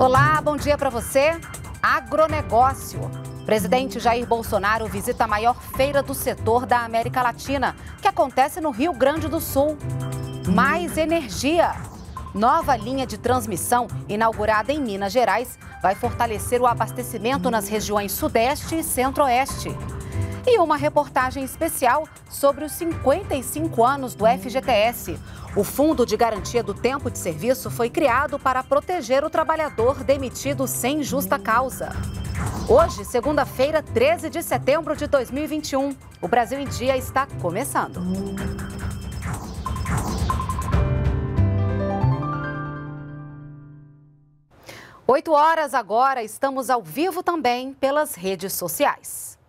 Olá, bom dia para você. Agronegócio. Presidente Jair Bolsonaro visita a maior feira do setor da América Latina, que acontece no Rio Grande do Sul. Mais energia. Nova linha de transmissão, inaugurada em Minas Gerais, vai fortalecer o abastecimento nas regiões Sudeste e Centro-Oeste e uma reportagem especial sobre os 55 anos do FGTS. O Fundo de Garantia do Tempo de Serviço foi criado para proteger o trabalhador demitido sem justa causa. Hoje, segunda-feira, 13 de setembro de 2021, o Brasil em Dia está começando. Oito horas agora, estamos ao vivo também pelas redes sociais.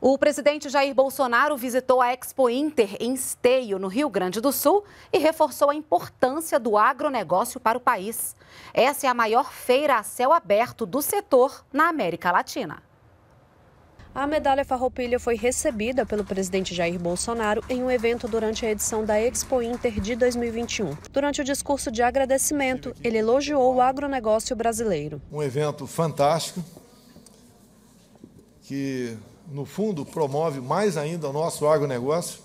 O presidente Jair Bolsonaro visitou a Expo Inter em Esteio, no Rio Grande do Sul, e reforçou a importância do agronegócio para o país. Essa é a maior feira a céu aberto do setor na América Latina. A medalha Farroupilha foi recebida pelo presidente Jair Bolsonaro em um evento durante a edição da Expo Inter de 2021. Durante o discurso de agradecimento, ele elogiou o agronegócio brasileiro. Um evento fantástico que no fundo, promove mais ainda o nosso agronegócio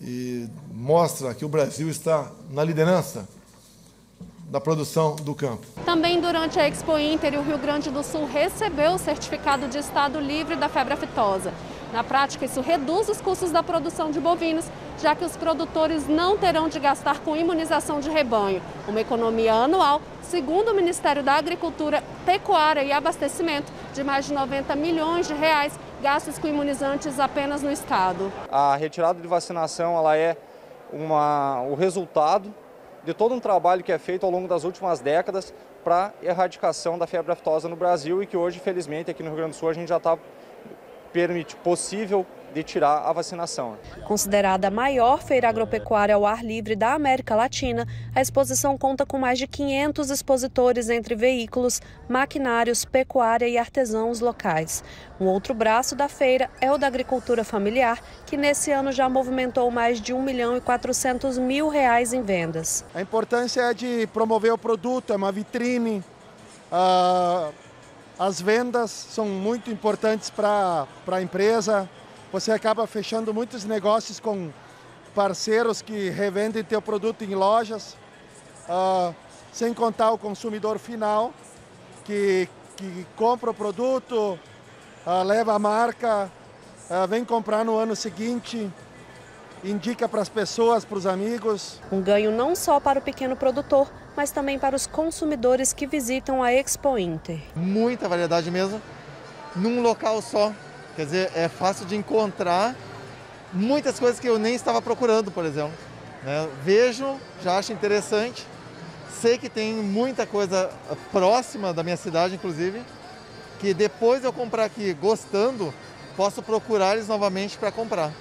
e mostra que o Brasil está na liderança da produção do campo. Também durante a Expo Inter, o Rio Grande do Sul recebeu o certificado de estado livre da febre aftosa. Na prática, isso reduz os custos da produção de bovinos, já que os produtores não terão de gastar com imunização de rebanho, uma economia anual, segundo o Ministério da Agricultura, Pecuária e Abastecimento, de mais de 90 milhões de reais gastos com imunizantes apenas no estado. A retirada de vacinação ela é uma, o resultado de todo um trabalho que é feito ao longo das últimas décadas para erradicação da febre aftosa no Brasil e que hoje, felizmente, aqui no Rio Grande do Sul a gente já está permite possível de tirar a vacinação. Considerada a maior feira agropecuária ao ar livre da América Latina, a exposição conta com mais de 500 expositores entre veículos, maquinários, pecuária e artesãos locais. Um outro braço da feira é o da agricultura familiar, que nesse ano já movimentou mais de 1 milhão e 400 mil reais em vendas. A importância é de promover o produto, é uma vitrine. Uh, as vendas são muito importantes para a empresa, você acaba fechando muitos negócios com parceiros que revendem teu produto em lojas, uh, sem contar o consumidor final, que, que compra o produto, uh, leva a marca, uh, vem comprar no ano seguinte, indica para as pessoas, para os amigos. Um ganho não só para o pequeno produtor, mas também para os consumidores que visitam a Expo Inter. Muita variedade mesmo, num local só, Quer dizer, é fácil de encontrar muitas coisas que eu nem estava procurando, por exemplo. Né? Vejo, já acho interessante, sei que tem muita coisa ah, próxima da minha cidade, inclusive, que depois eu comprar aqui gostando, posso procurar eles novamente para comprar.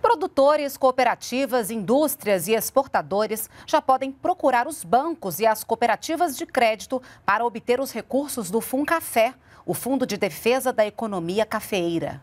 Produtores, cooperativas, indústrias e exportadores já podem procurar os bancos e as cooperativas de crédito para obter os recursos do Funcafé o Fundo de Defesa da Economia Cafeeira.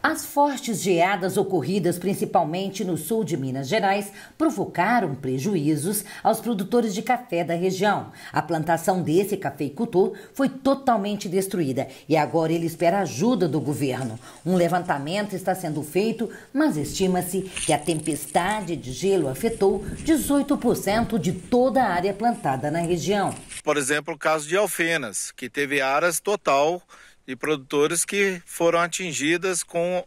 As fortes geadas ocorridas principalmente no sul de Minas Gerais provocaram prejuízos aos produtores de café da região. A plantação desse cafeicultor foi totalmente destruída e agora ele espera ajuda do governo. Um levantamento está sendo feito, mas estima-se que a tempestade de gelo afetou 18% de toda a área plantada na região. Por exemplo, o caso de Alfenas, que teve áreas total e produtores que foram atingidas com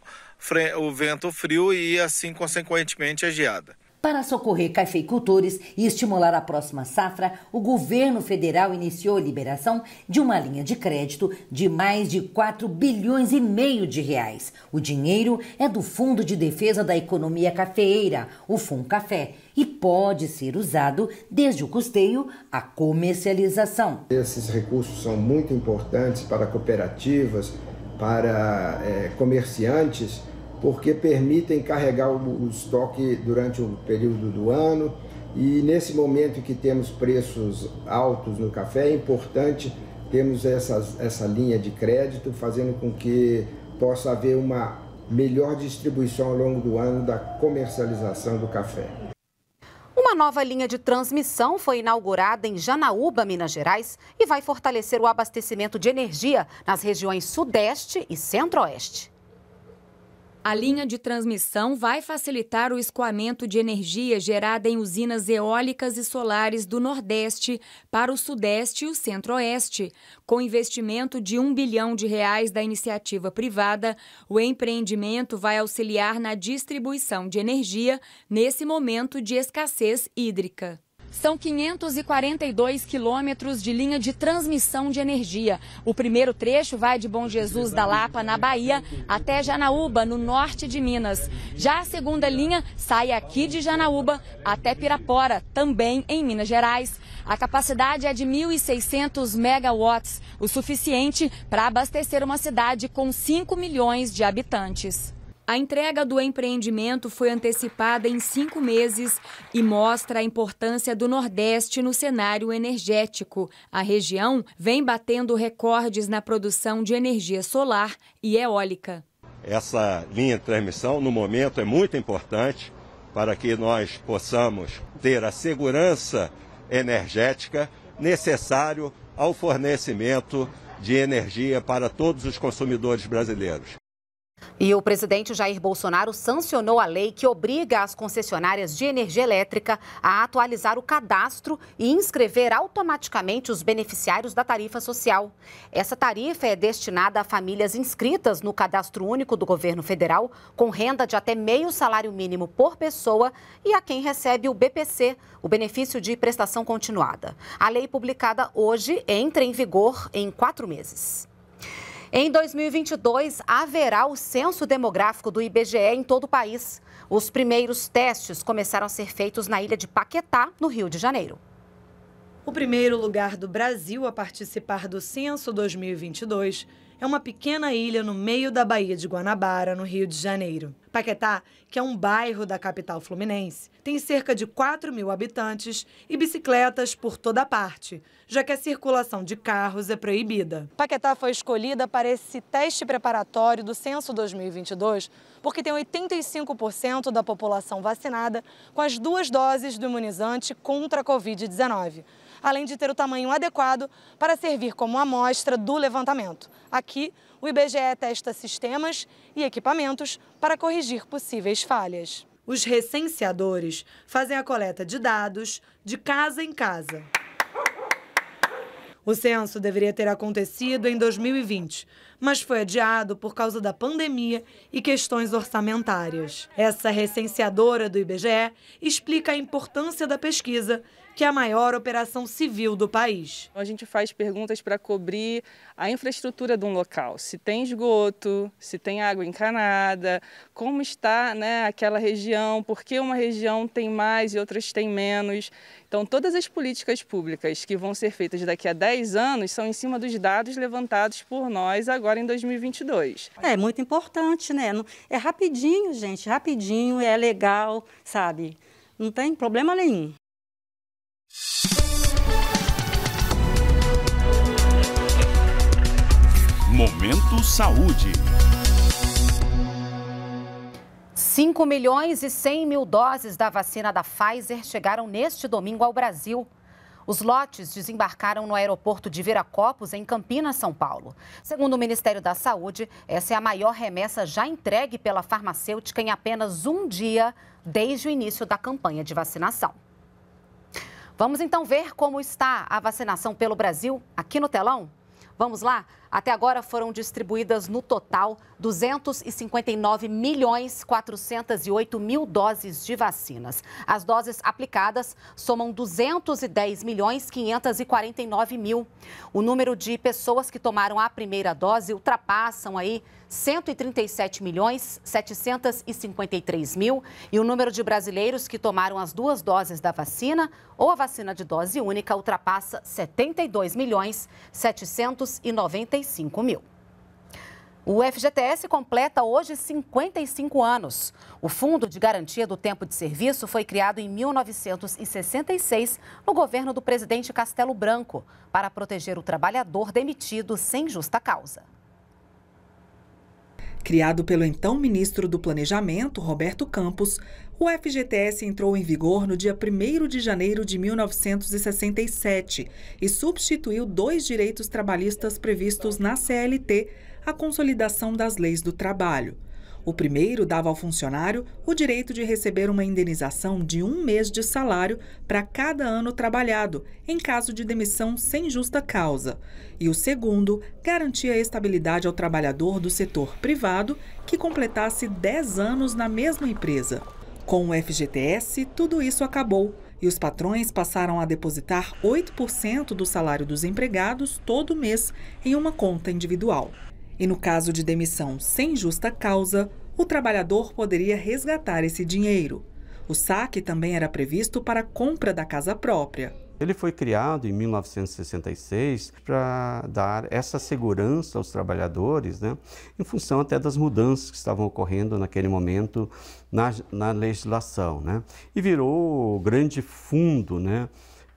o vento frio e assim consequentemente a geada. Para socorrer cafeicultores e estimular a próxima safra, o governo federal iniciou a liberação de uma linha de crédito de mais de 4 bilhões e meio de reais. O dinheiro é do Fundo de Defesa da Economia Cafeeira, o Café, e pode ser usado desde o custeio à comercialização. Esses recursos são muito importantes para cooperativas, para é, comerciantes porque permitem carregar o, estoque durante o período do ano. E nesse momento que temos preços altos no café, é importante termos essas, essa linha de crédito, fazendo com que possa haver uma melhor distribuição ao longo do ano da comercialização do café. Uma nova linha de transmissão foi inaugurada em Janaúba, Minas Gerais, e vai fortalecer o abastecimento de energia nas regiões Sudeste e Centro-Oeste. A linha de transmissão vai facilitar o escoamento de energia gerada em usinas eólicas e solares do Nordeste para o Sudeste e o Centro-Oeste. Com investimento de um bilhão de reais da iniciativa privada, o empreendimento vai auxiliar na distribuição de energia nesse momento de escassez hídrica. São 542 quilômetros de linha de transmissão de energia. O primeiro trecho vai de Bom Jesus da Lapa, na Bahia, até Janaúba, no norte de Minas. Já a segunda linha sai aqui de Janaúba até Pirapora, também em Minas Gerais. A capacidade é de 1.600 megawatts, o suficiente para abastecer uma cidade com 5 milhões de habitantes. A entrega do empreendimento foi antecipada em cinco meses e mostra a importância do Nordeste no cenário energético. A região vem batendo recordes na produção de energia solar e eólica. Essa linha de transmissão, no momento, é muito importante para que nós possamos ter a segurança energética necessária ao fornecimento de energia para todos os consumidores brasileiros. E o presidente Jair Bolsonaro sancionou a lei que obriga as concessionárias de energia elétrica a atualizar o cadastro e inscrever automaticamente os beneficiários da tarifa social. Essa tarifa é destinada a famílias inscritas no cadastro único do governo federal, com renda de até meio salário mínimo por pessoa, e a quem recebe o BPC, o benefício de prestação continuada. A lei publicada hoje entra em vigor em quatro meses. Em 2022, haverá o censo demográfico do IBGE em todo o país. Os primeiros testes começaram a ser feitos na ilha de Paquetá, no Rio de Janeiro. O primeiro lugar do Brasil a participar do Censo 2022 é uma pequena ilha no meio da Baía de Guanabara, no Rio de Janeiro. Paquetá, que é um bairro da capital fluminense, tem cerca de 4 mil habitantes e bicicletas por toda parte, já que a circulação de carros é proibida. Paquetá foi escolhida para esse teste preparatório do Censo 2022 porque tem 85% da população vacinada com as duas doses do imunizante contra a Covid-19 além de ter o tamanho adequado para servir como amostra do levantamento. Aqui, o IBGE testa sistemas e equipamentos para corrigir possíveis falhas. Os recenseadores fazem a coleta de dados de casa em casa. O censo deveria ter acontecido em 2020, mas foi adiado por causa da pandemia e questões orçamentárias. Essa recenseadora do IBGE explica a importância da pesquisa que é a maior operação civil do país. A gente faz perguntas para cobrir a infraestrutura de um local, se tem esgoto, se tem água encanada, como está né, aquela região, por que uma região tem mais e outras tem menos. Então, todas as políticas públicas que vão ser feitas daqui a 10 anos são em cima dos dados levantados por nós agora em 2022. É, é muito importante, né? É rapidinho, gente, rapidinho, é legal, sabe? Não tem problema nenhum. Momento Saúde. 5 milhões e 100 mil doses da vacina da Pfizer chegaram neste domingo ao Brasil. Os lotes desembarcaram no aeroporto de Viracopos, em Campinas, São Paulo. Segundo o Ministério da Saúde, essa é a maior remessa já entregue pela farmacêutica em apenas um dia desde o início da campanha de vacinação. Vamos então ver como está a vacinação pelo Brasil aqui no telão? Vamos lá? Até agora foram distribuídas no total 259 milhões 408 mil doses de vacinas. As doses aplicadas somam 210 milhões 549 mil. O número de pessoas que tomaram a primeira dose ultrapassam aí 137 milhões 753 mil e o número de brasileiros que tomaram as duas doses da vacina ou a vacina de dose única ultrapassa 72 milhões 790 35 mil. O FGTS completa hoje 55 anos. O Fundo de Garantia do Tempo de Serviço foi criado em 1966 no governo do presidente Castelo Branco para proteger o trabalhador demitido sem justa causa. Criado pelo então ministro do Planejamento, Roberto Campos, o FGTS entrou em vigor no dia 1 de janeiro de 1967 e substituiu dois direitos trabalhistas previstos na CLT, a consolidação das leis do trabalho. O primeiro dava ao funcionário o direito de receber uma indenização de um mês de salário para cada ano trabalhado, em caso de demissão sem justa causa. E o segundo garantia estabilidade ao trabalhador do setor privado que completasse 10 anos na mesma empresa. Com o FGTS, tudo isso acabou e os patrões passaram a depositar 8% do salário dos empregados todo mês em uma conta individual. E no caso de demissão sem justa causa, o trabalhador poderia resgatar esse dinheiro. O saque também era previsto para a compra da casa própria. Ele foi criado em 1966 para dar essa segurança aos trabalhadores, né, em função até das mudanças que estavam ocorrendo naquele momento na, na legislação. Né, e virou o grande fundo né,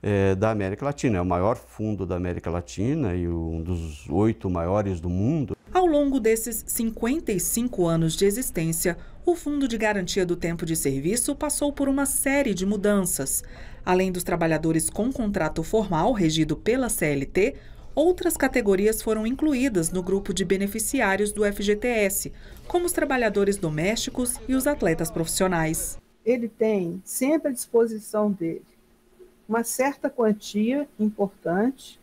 é, da América Latina, é o maior fundo da América Latina e um dos oito maiores do mundo. Ao longo desses 55 anos de existência, o Fundo de Garantia do Tempo de Serviço passou por uma série de mudanças. Além dos trabalhadores com contrato formal regido pela CLT, outras categorias foram incluídas no grupo de beneficiários do FGTS, como os trabalhadores domésticos e os atletas profissionais. Ele tem sempre à disposição dele uma certa quantia importante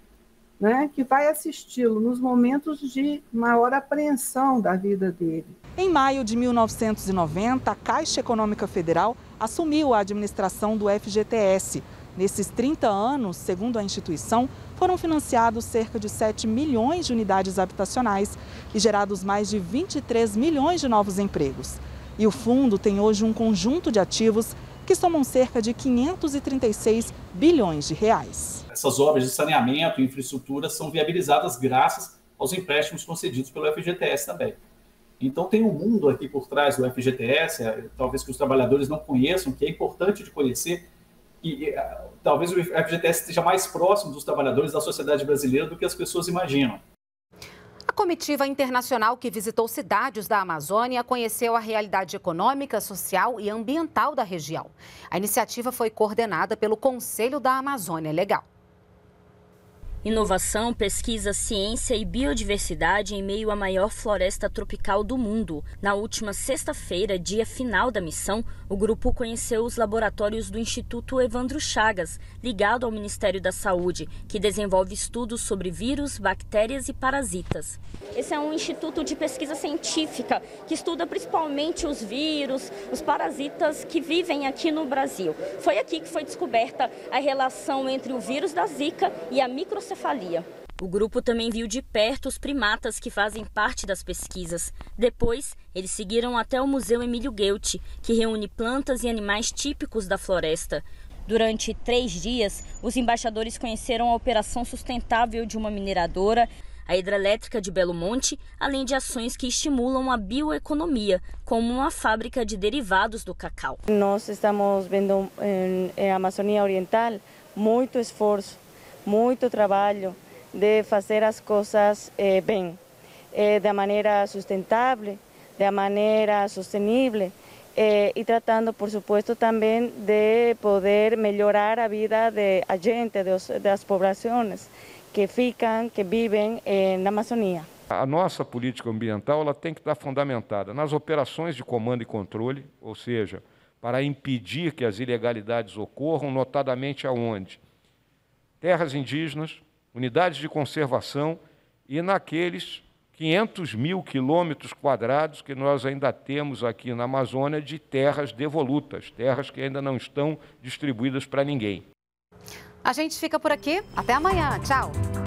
né, que vai assisti-lo nos momentos de maior apreensão da vida dele. Em maio de 1990, a Caixa Econômica Federal assumiu a administração do FGTS. Nesses 30 anos, segundo a instituição, foram financiados cerca de 7 milhões de unidades habitacionais e gerados mais de 23 milhões de novos empregos. E o fundo tem hoje um conjunto de ativos que somam cerca de 536 bilhões de reais essas obras de saneamento e infraestrutura são viabilizadas graças aos empréstimos concedidos pelo FGTS também. Então, tem um mundo aqui por trás do FGTS, é, talvez que os trabalhadores não conheçam, que é importante de conhecer, e talvez o FGTS esteja mais próximo dos trabalhadores da sociedade brasileira do que as pessoas imaginam. A comitiva internacional que visitou cidades da Amazônia conheceu a realidade econômica, social e ambiental da região. A iniciativa foi coordenada pelo Conselho da Amazônia Legal. Inovação, pesquisa, ciência e biodiversidade em meio à maior floresta tropical do mundo. Na última sexta-feira, dia final da missão, o grupo conheceu os laboratórios do Instituto Evandro Chagas, ligado ao Ministério da Saúde, que desenvolve estudos sobre vírus, bactérias e parasitas. Esse é um instituto de pesquisa científica que estuda principalmente os vírus, os parasitas que vivem aqui no Brasil. Foi aqui que foi descoberta a relação entre o vírus da Zika e a microcefalia hidrocefalia. O grupo também viu de perto os primatas que fazem parte das pesquisas. Depois, eles seguiram até o Museu Emílio Goethe, que reúne plantas e animais típicos da floresta. Durante três dias, os embaixadores conheceram a operação sustentável de uma mineradora, a hidrelétrica de Belo Monte, além de ações que estimulam a bioeconomia, como uma fábrica de derivados do cacau. Nós estamos vendo na Amazônia Oriental muito esforço muito trabalho de fazer as coisas eh, bem, eh, da maneira sustentável, da maneira sostenível eh, e tratando, por supuesto, também de poder melhorar a vida de a gente, das populações que ficam, que vivem na Amazônia. A nossa política ambiental ela tem que estar fundamentada nas operações de comando e controle, ou seja, para impedir que as ilegalidades ocorram, notadamente aonde? terras indígenas, unidades de conservação e naqueles 500 mil quilômetros quadrados que nós ainda temos aqui na Amazônia de terras devolutas, terras que ainda não estão distribuídas para ninguém. A gente fica por aqui. Até amanhã. Tchau.